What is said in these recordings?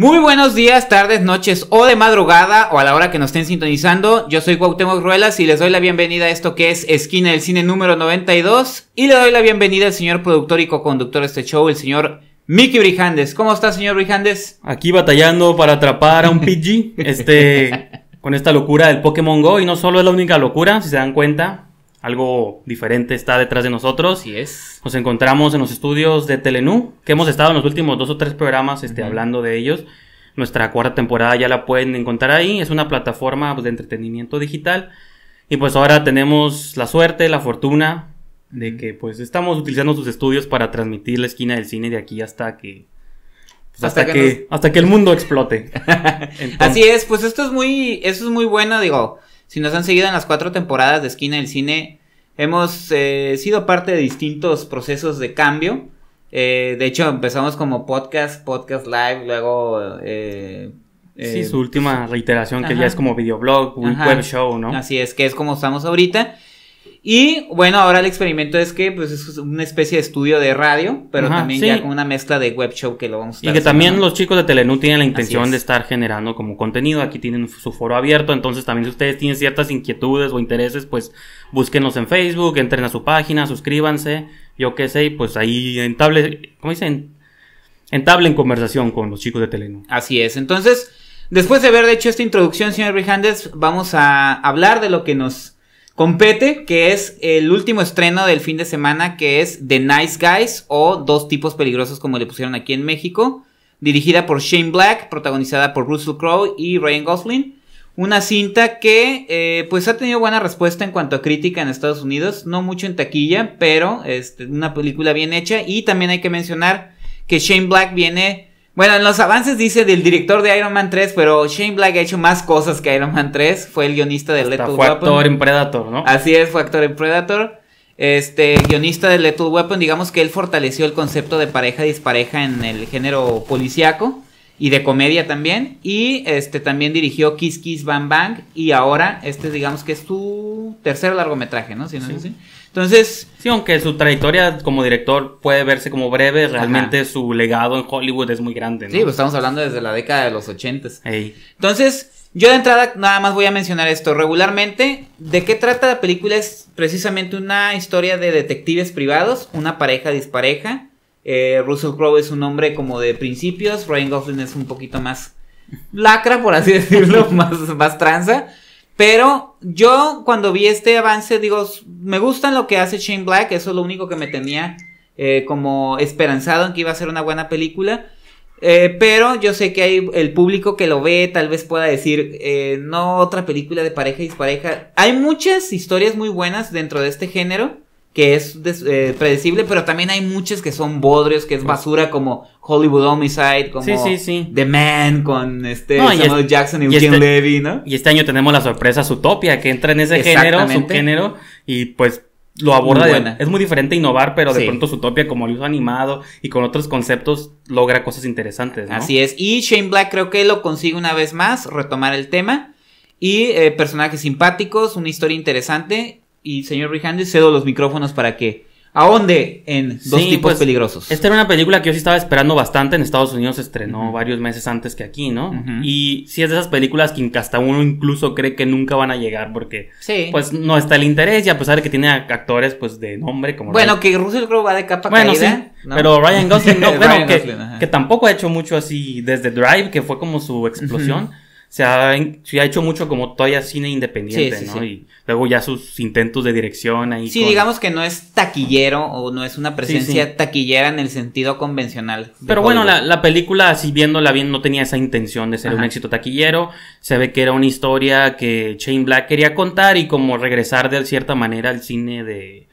Muy buenos días, tardes, noches o de madrugada o a la hora que nos estén sintonizando. Yo soy Cuauhtémoc Ruelas y les doy la bienvenida a esto que es Esquina del Cine número 92 y le doy la bienvenida al señor productor y co-conductor de este show, el señor Mickey Brijandes. ¿Cómo está, señor Brijandes? Aquí batallando para atrapar a un PG, este con esta locura del Pokémon Go y no solo es la única locura, si se dan cuenta, algo diferente está detrás de nosotros. y es. Nos encontramos en los estudios de Telenú, que hemos estado en los últimos dos o tres programas este, hablando de ellos. Nuestra cuarta temporada ya la pueden encontrar ahí. Es una plataforma pues, de entretenimiento digital. Y pues ahora tenemos la suerte, la fortuna de que pues estamos utilizando sus estudios para transmitir la esquina del cine de aquí hasta que pues, hasta, que, hasta que el mundo explote. Así es, pues esto es muy eso es muy bueno, digo, si nos han seguido en las cuatro temporadas de Esquina del Cine, hemos eh, sido parte de distintos procesos de cambio. Eh, de hecho, empezamos como podcast, podcast live, luego... Eh, sí, eh, su última reiteración, que ya es como videoblog, web show, ¿no? Así es, que es como estamos ahorita. Y bueno, ahora el experimento es que pues es una especie de estudio de radio, pero también ya con una mezcla de web show que lo vamos a estar Y que también los chicos de Telenú tienen la intención de estar generando como contenido, aquí tienen su foro abierto, entonces también si ustedes tienen ciertas inquietudes o intereses, pues búsquenos en Facebook, entren a su página, suscríbanse, yo qué sé, y pues ahí entable, ¿cómo dicen? Entablen conversación con los chicos de Telenú. Así es, entonces, después de haber hecho esta introducción, señor Brijandes, vamos a hablar de lo que nos Compete, que es el último estreno del fin de semana, que es The Nice Guys o Dos Tipos Peligrosos como le pusieron aquí en México, dirigida por Shane Black, protagonizada por Russell Crowe y Ryan Gosling. Una cinta que eh, pues ha tenido buena respuesta en cuanto a crítica en Estados Unidos, no mucho en taquilla, pero este, una película bien hecha y también hay que mencionar que Shane Black viene bueno, en los avances dice del director de Iron Man 3, pero Shane Black ha hecho más cosas que Iron Man 3. Fue el guionista de Lethal Weapon. Fue actor en Predator, ¿no? Así es, fue actor en Predator. Este, guionista de Lethal Weapon, digamos que él fortaleció el concepto de pareja-dispareja en el género policiaco y de comedia también. Y este también dirigió Kiss Kiss Bang Bang. Y ahora, este digamos que es su tercer largometraje, ¿no? Si sí. Entonces, sí, aunque su trayectoria como director puede verse como breve, realmente su legado en Hollywood es muy grande. Sí, pues estamos hablando desde la década de los ochentas. Entonces, yo de entrada nada más voy a mencionar esto. Regularmente, ¿de qué trata la película? Es precisamente una historia de detectives privados, una pareja dispareja. Eh, Russell Crowe es un hombre como de principios, Ryan Gosling es un poquito más lacra, por así decirlo, más, más tranza. Pero yo cuando vi este avance, digo, me gusta lo que hace Shane Black, eso es lo único que me tenía eh, como esperanzado en que iba a ser una buena película. Eh, pero yo sé que hay el público que lo ve, tal vez pueda decir, eh, no otra película de pareja y dispareja. Hay muchas historias muy buenas dentro de este género que es eh, predecible, pero también hay muchas que son bodrios, que es basura, como Hollywood Homicide, como The Man con este, este- Jackson y, y este- Levy, Y este año tenemos la sorpresa Utopia, que entra en ese género, género y pues lo aborda es muy diferente innovar pero de pronto Utopia, como lo hizo animado y con otros conceptos logra cosas interesantes así es y Shane Black creo que lo consigue una vez más retomar el tema y eh, personajes simpáticos una historia interesante y señor Rihandi, cedo los micrófonos para que ahonde en dos tipos pues, peligrosos. Esta era una película que yo sí estaba esperando bastante. En Estados Unidos se estrenó varios meses antes que aquí, ¿no? Y si es de esas películas que hasta uno incluso cree que nunca van a llegar porque pues no está el interés y a pesar de que tiene actores pues de nombre como... Bueno, que Russell Crowe va de capa caída. Pero Ryan Gosling, no, bueno, que, tampoco ha hecho mucho así desde Drive, que fue como su explosión se ha, hecho mucho como todavía cine independiente, ¿no? Y luego ya sus intentos de dirección ahí. Sí, digamos que no es taquillero o no es una presencia taquillera en el sentido convencional. Pero bueno, la, película, así viéndola bien, no tenía esa intención de ser un éxito taquillero. Se ve que era una historia que Shane Black quería contar y como regresar de cierta manera al cine de,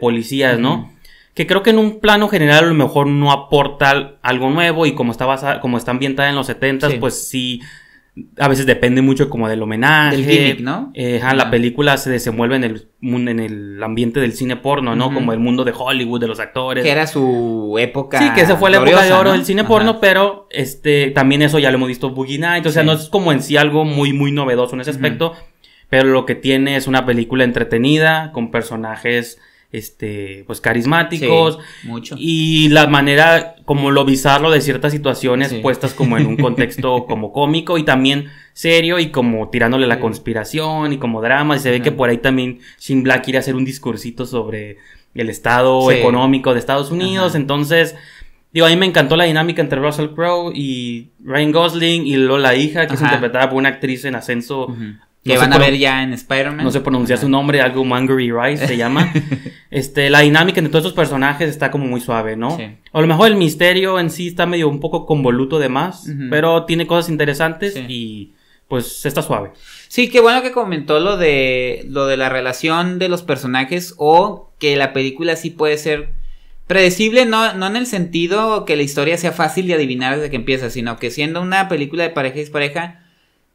policías, ¿no? que creo que en un plano general a lo mejor no aporta algo nuevo y como está, como está ambientada en los 70s, pues sí a veces depende mucho como del homenaje. Del gimmick, ¿no? Eh, la película se desenvuelve en el, en el ambiente del cine porno, ¿no? Como el mundo de Hollywood, de los actores. Que era su época. Sí, que esa fue la época de oro del cine porno, pero este también eso ya lo hemos visto Bugina. O sea, no es como en sí algo muy, muy novedoso en ese aspecto. Pero lo que tiene es una película entretenida, con personajes este, pues carismáticos. mucho. Y la manera, como lo bizarro de ciertas situaciones puestas como en un contexto como cómico y también serio y como tirándole la conspiración y como drama. Y se ve que por ahí también Shin Black quiere hacer un discursito sobre el estado económico de Estados Unidos. Entonces, digo, a mí me encantó la dinámica entre Russell Crowe y Ryan Gosling y Lola la hija que es interpretada por una actriz en ascenso que van a ver ya en Spider-Man. No sé pronunciar su nombre, algo Mangery Rice se llama. este, la dinámica entre todos estos personajes está como muy suave, ¿no? Sí. A lo mejor el misterio en sí está medio un poco convoluto de más, pero tiene cosas interesantes y pues está suave. Sí, qué bueno que comentó lo de lo de la relación de los personajes o que la película sí puede ser predecible, no, en el sentido que la historia sea fácil de adivinar desde que empieza, sino que siendo una película de pareja y pareja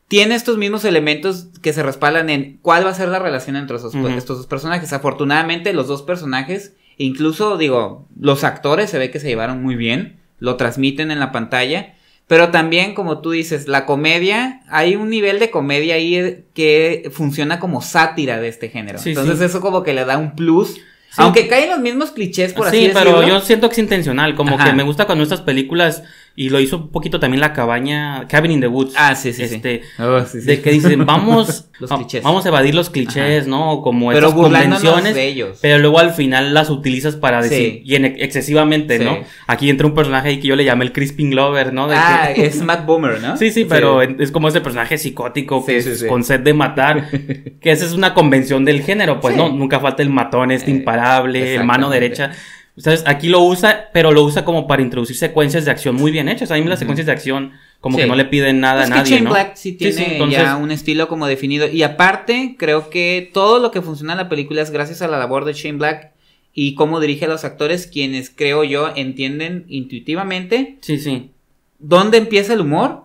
tiene estos mismos elementos que se respaldan en cuál va a ser la relación entre esos, estos dos personajes. Afortunadamente, los dos personajes, incluso digo, los actores se ve que se llevaron muy bien, lo transmiten en la pantalla. Pero también, como tú dices, la comedia, hay un nivel de comedia ahí eh, que funciona como sátira de este género. Entonces eso como que le da un plus. Aunque caen los mismos clichés, por así decirlo. Sí, pero yo siento que es intencional, como que me gusta cuando estas películas y lo hizo un poquito también la cabaña Cabin in the Woods. Ah, sí, sí. sí. Este, oh, de que dicen, vamos, a, vamos a evadir los clichés, ¿no? Como pero convenciones. De ellos. Pero luego al final las utilizas para decir, y excesivamente, ¿no? Aquí entra un personaje que yo le llamé el Crispin Glover, ¿no? ah, es Matt Boomer, ¿no? Sí, sí, pero es como ese personaje psicótico con sed de matar. que esa es una convención del género, pues, ¿no? Nunca falta el matón, este eh, imparable, el mano derecha aquí lo usa, pero lo usa como para introducir secuencias de acción muy bien hechas. A mí las secuencias de acción como que no le piden nada a nadie, que Shane Black sí tiene ya un estilo como definido. Y aparte, creo que todo lo que funciona en la película es gracias a la labor de Shane Black y cómo dirige a los actores, quienes creo yo entienden intuitivamente. Sí, sí. ¿Dónde empieza el humor?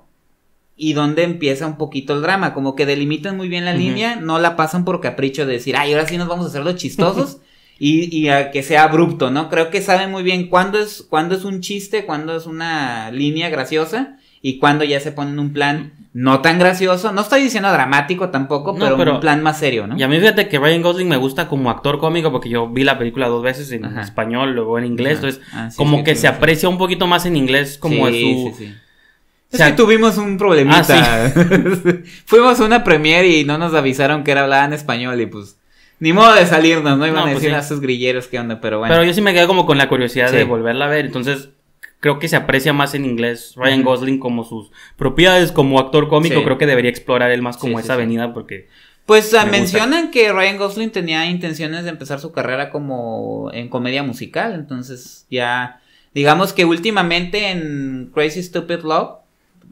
y dónde empieza un poquito el drama, como que delimitan muy bien la línea, no la pasan por capricho de decir, ay, ahora sí nos vamos a hacer los chistosos, y, a que sea abrupto, ¿no? Creo que saben muy bien cuándo es, cuándo es un chiste, cuándo es una línea graciosa y cuándo ya se ponen un plan no tan gracioso, no estoy diciendo dramático tampoco, pero, un plan más serio, ¿no? Y a mí fíjate que Ryan Gosling me gusta como actor cómico porque yo vi la película dos veces en español, luego en inglés, entonces ah, como que, se aprecia un poquito más en inglés como sí, su... es que tuvimos un problemita. Ah, Fuimos a una premiere y no nos avisaron que era hablada en español y pues ni modo de salirnos, ¿no? Iban a pues decir a sus grilleros qué onda, pero bueno. Pero yo sí me quedé como con la curiosidad de volverla a ver. Entonces, creo que se aprecia más en inglés Ryan Gosling como sus propiedades como actor cómico. Creo que debería explorar él más como esa avenida porque... Pues mencionan que Ryan Gosling tenía intenciones de empezar su carrera como en comedia musical. Entonces, ya... Digamos que últimamente en Crazy Stupid Love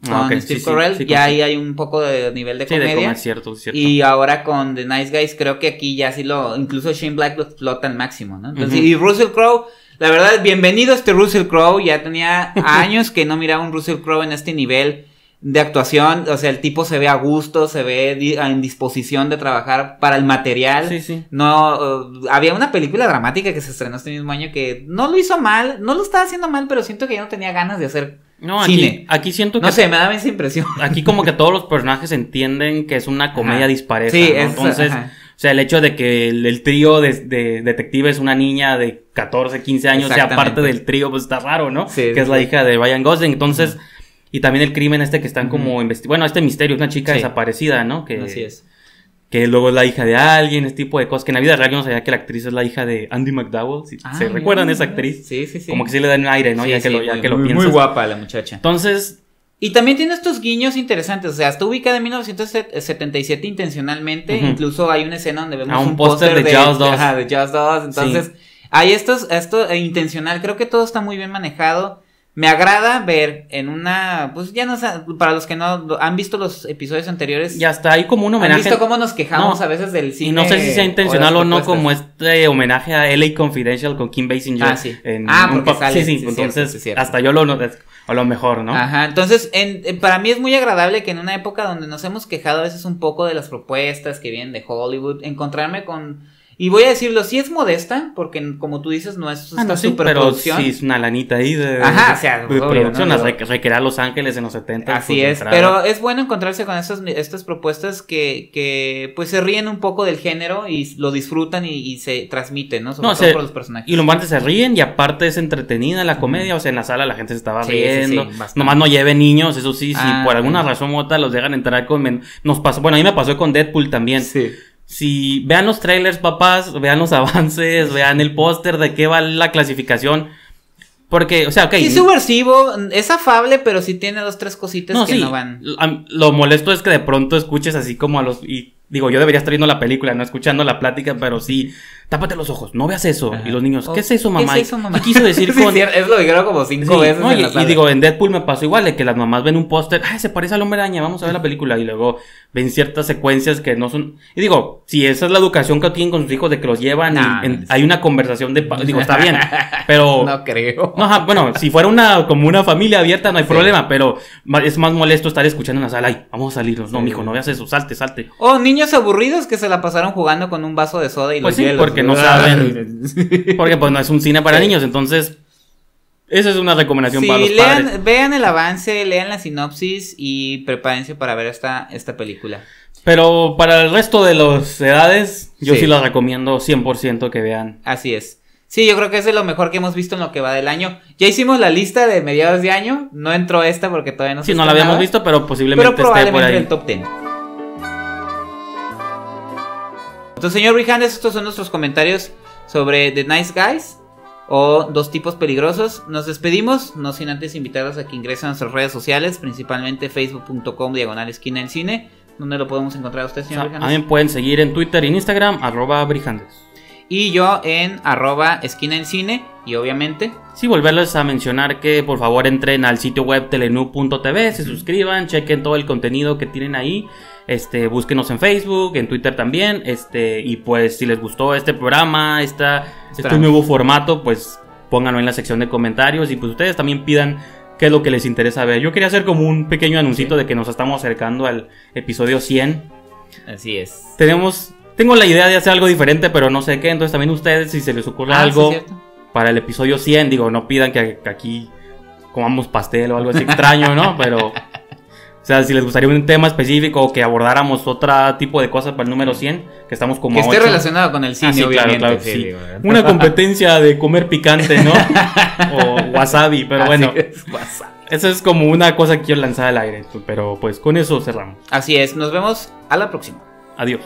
Ah, con Steve ya ahí hay un poco de nivel de comedia. cierto, Y ahora con The Nice Guys, creo que aquí ya sí lo, incluso Shane Black lo explota al máximo, ¿no? y Russell Crowe, la verdad, bienvenido a este Russell Crowe, ya tenía años que no miraba un Russell Crowe en este nivel de actuación, o sea, el tipo se ve a gusto, se ve en disposición de trabajar para el material. Sí, sí. No, uh, había una película dramática que se estrenó este mismo año que no lo hizo mal, no lo estaba haciendo mal, pero siento que ya no tenía ganas de hacer no, aquí, aquí siento que. No sé, me da esa impresión. Aquí, como que todos los personajes entienden que es una comedia ajá. Entonces, o sea, el hecho de que el, trío de, detectives, una niña de 14, 15 años, sea parte del trío, pues está raro, ¿no? que es la hija de Ryan Gosling. Entonces, y también el crimen este que están como investigando. Bueno, este misterio, es una chica desaparecida, ¿no? Que, Así es que luego es la hija de alguien, ese tipo de cosas. Que en la vida real no sabía que la actriz es la hija de Andy McDowell. Si ah, ¿Se recuerdan esa actriz? Sí, sí, sí. Como que sí le dan aire, ¿no? ya, que lo, ya muy, que lo piensas. Muy guapa la muchacha. Entonces. Y también tiene estos guiños interesantes. O sea, está ubicada en 1977 intencionalmente. Incluso hay una escena donde vemos un, póster de, Jaws 2. de Jaws Entonces, hay estos, esto e intencional. Creo que todo está muy bien manejado me agrada ver en una, pues ya no para los que no han visto los episodios anteriores. Ya está, hay como un homenaje. Han visto cómo nos quejamos a veces del cine. Y no sé si sea intencional o, no, como este homenaje a LA Confidential con Kim Basinger. Ah, sí. ah, porque sale, sí, sí, entonces hasta yo lo noté, a lo mejor, ¿no? Ajá, entonces en, para mí es muy agradable que en una época donde nos hemos quejado a veces un poco de las propuestas que vienen de Hollywood, encontrarme con y voy a decirlo, sí es modesta, porque como tú dices, no es ah, Pero sí es una lanita ahí de, Ajá, o sea, de producción. Los Ángeles en los 70. Así pues, es, pero es bueno encontrarse con estas, estas propuestas que, que pues se ríen un poco del género y lo disfrutan y, se transmiten, ¿no? Sobre no, los personajes. Y lo se ríen y aparte es entretenida la comedia, o sea, en la sala la gente se estaba riendo. Sí, nomás no lleve niños, eso sí, si ah, por alguna razón u otra los dejan entrar con... Nos pasó, bueno, a mí me pasó con Deadpool también. Sí si vean los trailers, papás, vean los avances, vean el póster de qué va la clasificación. Porque, o sea, ok. es subversivo, es afable, pero sí tiene dos, tres cositas no, que no van. Lo molesto es que de pronto escuches así como a los. Y digo, yo debería estar viendo la película, no escuchando la plática, pero sí tápate los ojos, no veas eso. Y los niños, ¿qué oh, es eso, mamá? ¿Qué es quiso decir es lo creo como cinco veces. en y, digo, en Deadpool me pasó igual, de que las mamás ven un póster, ay, ah, se parece al hombre araña, vamos a ver la película. Y luego ven ciertas secuencias que no son... Y digo, si esa es la educación que tienen con sus hijos, de que los llevan y hay una conversación de... Digo, está bien, pero... no creo. bueno, si fuera una como una familia abierta no hay problema, pero es más molesto estar escuchando en la sala, ay, vamos a salirnos. No, mijo, no veas eso, salte, salte. O oh, niños aburridos que se la pasaron jugando con un vaso de soda y pues los que no ah, saben. porque pues no es un cine para niños, entonces esa es una recomendación para los Vean el avance, lean la sinopsis y prepárense para ver esta, esta película. Pero para el resto de las edades, yo sí, la recomiendo 100% que vean. Así es. Sí, yo creo que es de lo mejor que hemos visto en lo que va del año. Ya hicimos la lista de mediados de año, no entró esta porque todavía no se Sí, no la habíamos visto, pero posiblemente esté por ahí. el top 10. Entonces, señor Brijandes, estos son nuestros comentarios sobre The Nice Guys o dos tipos peligrosos. Nos despedimos, no sin antes invitarlos a que ingresen a nuestras redes sociales, principalmente facebook.com diagonal esquina del cine, donde lo podemos encontrar a usted, señor También pueden seguir en Twitter y Instagram, arroba Brijandes. Y yo en arroba esquina del cine, y obviamente... Si volverles a mencionar que por favor entren al sitio web telenu.tv, se suscriban, chequen todo el contenido que tienen ahí. Este, búsquenos en Facebook, en Twitter también. Este, y pues si les gustó este programa, esta, este nuevo formato, pues pónganlo en la sección de comentarios. Y pues ustedes también pidan qué es lo que les interesa ver. Yo quería hacer como un pequeño anuncito de que nos estamos acercando al episodio 100. Así es. Tenemos, tengo la idea de hacer algo diferente, pero no sé qué. Entonces también ustedes, si se les ocurre ah, algo para el episodio 100, digo, no pidan que, que aquí comamos pastel o algo así extraño, ¿no? Pero o sea, si les gustaría un tema específico o que abordáramos otro tipo de cosas para el número 100, que estamos como. Que esté relacionado con el ah, cine, sí, obviamente. Una competencia de comer picante, ¿no? o wasabi, pero bueno. Es, Esa es como una cosa que yo lanzaba al aire, pero pues con eso cerramos. Así es, nos vemos a la próxima. Adiós.